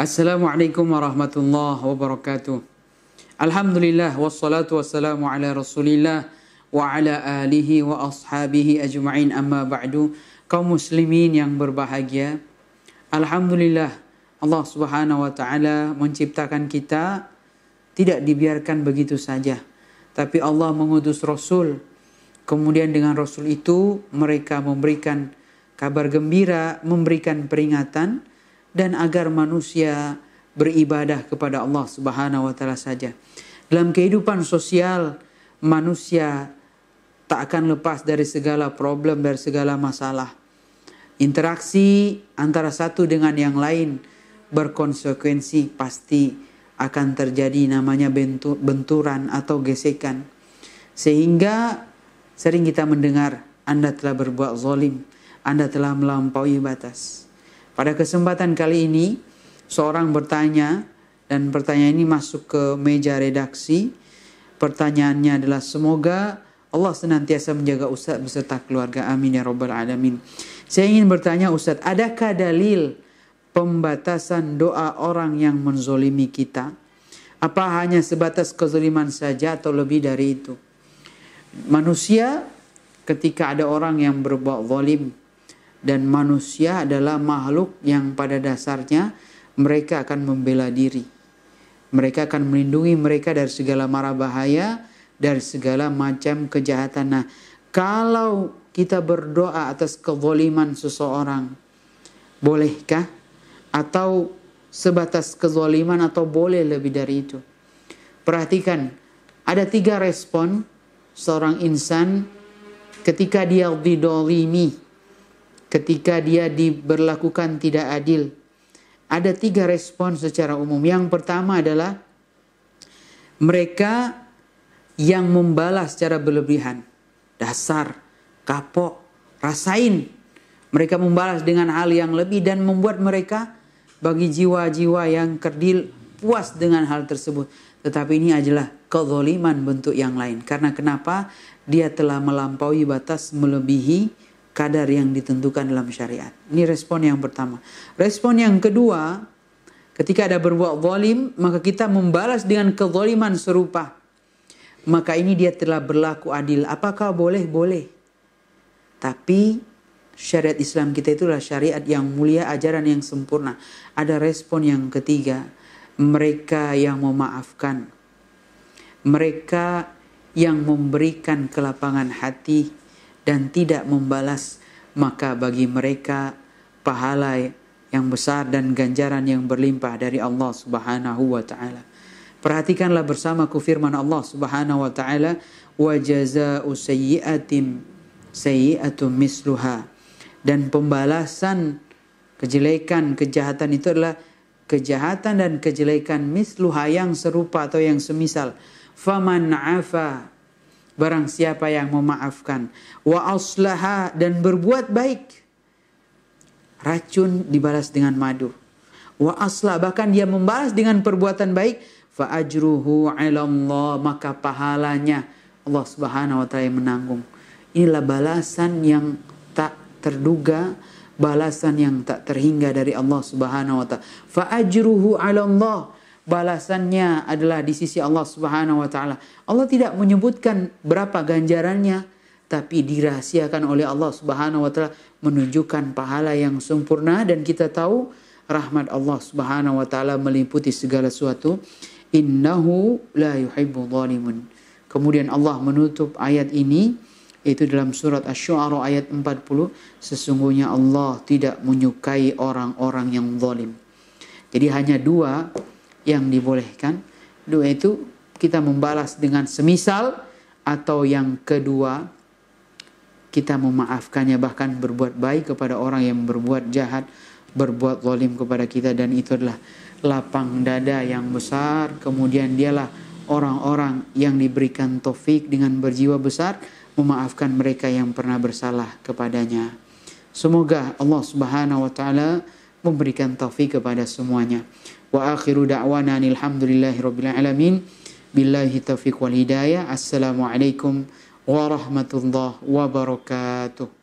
Assalamualaikum warahmatullahi wabarakatuh. Alhamdulillah wassalatu wassalamu ala Rasulillah wa ala alihi wa ashabihi ajma'in amma ba'du. Kaum muslimin yang berbahagia. Alhamdulillah Allah Subhanahu wa taala menciptakan kita tidak dibiarkan begitu saja. Tapi Allah mengutus rasul. Kemudian dengan rasul itu mereka memberikan kabar gembira, memberikan peringatan dan agar manusia beribadah kepada Allah Subhanahu wa taala saja. Dalam kehidupan sosial manusia tak akan lepas dari segala problem dari segala masalah. Interaksi antara satu dengan yang lain berkonsekuensi pasti akan terjadi namanya benturan atau gesekan. Sehingga sering kita mendengar Anda telah berbuat zolim, Anda telah melampaui batas. Pada kesempatan kali ini, seorang bertanya, dan pertanyaan ini masuk ke meja redaksi. Pertanyaannya adalah semoga Allah senantiasa menjaga Ustadz beserta keluarga. Amin ya Rabbal Alamin. Saya ingin bertanya Ustadz, adakah dalil pembatasan doa orang yang menzolimi kita? Apa hanya sebatas kezoliman saja atau lebih dari itu? Manusia ketika ada orang yang berbuat zalim, dan manusia adalah makhluk yang pada dasarnya mereka akan membela diri. Mereka akan melindungi mereka dari segala mara bahaya, dari segala macam kejahatan. Nah, kalau kita berdoa atas kezoliman seseorang, bolehkah? Atau sebatas kezoliman atau boleh lebih dari itu? Perhatikan, ada tiga respon seorang insan ketika dia didolimi ketika dia diberlakukan tidak adil. Ada tiga respon secara umum. Yang pertama adalah mereka yang membalas secara berlebihan. Dasar, kapok, rasain. Mereka membalas dengan hal yang lebih dan membuat mereka bagi jiwa-jiwa yang kerdil puas dengan hal tersebut. Tetapi ini adalah kezoliman bentuk yang lain. Karena kenapa? Dia telah melampaui batas melebihi kadar yang ditentukan dalam syariat. Ini respon yang pertama. Respon yang kedua, ketika ada berbuat zalim, maka kita membalas dengan kezaliman serupa. Maka ini dia telah berlaku adil. Apakah boleh? Boleh. Tapi syariat Islam kita itulah syariat yang mulia, ajaran yang sempurna. Ada respon yang ketiga, mereka yang memaafkan. Mereka yang memberikan kelapangan hati dan tidak membalas, maka bagi mereka pahala yang besar dan ganjaran yang berlimpah dari Allah Subhanahu wa taala. Perhatikanlah bersamaku firman Allah Subhanahu wa taala, "Wa jazaa'u sayyi'atin sayyi'atun misluha." Dan pembalasan kejelekan, kejahatan itu adalah kejahatan dan kejelekan misluha yang serupa atau yang semisal. Faman afa barang siapa yang memaafkan wa aslaha dan berbuat baik racun dibalas dengan madu wa aslah bahkan dia membalas dengan perbuatan baik fa ajruhu Allah maka pahalanya Allah Subhanahu wa taala menanggung inilah balasan yang tak terduga balasan yang tak terhingga dari Allah Subhanahu wa taala fa ajruhu Allah balasannya adalah di sisi Allah Subhanahu wa taala. Allah tidak menyebutkan berapa ganjarannya tapi dirahasiakan oleh Allah Subhanahu wa taala menunjukkan pahala yang sempurna dan kita tahu rahmat Allah Subhanahu wa taala meliputi segala sesuatu. Innahu la yuhibbu zalimun. Kemudian Allah menutup ayat ini itu dalam surat Asy-Syu'ara ayat 40 sesungguhnya Allah tidak menyukai orang-orang yang zalim. Jadi hanya dua yang dibolehkan. Doa itu kita membalas dengan semisal atau yang kedua kita memaafkannya bahkan berbuat baik kepada orang yang berbuat jahat, berbuat zalim kepada kita dan itu adalah lapang dada yang besar. Kemudian dialah orang-orang yang diberikan taufik dengan berjiwa besar memaafkan mereka yang pernah bersalah kepadanya. Semoga Allah Subhanahu wa taala memberikan taufik kepada semuanya. Wa akhiru da'wana alhamdulillahirabbil alamin. Billahi taufiq wal hidayah. Assalamualaikum warahmatullahi wabarakatuh.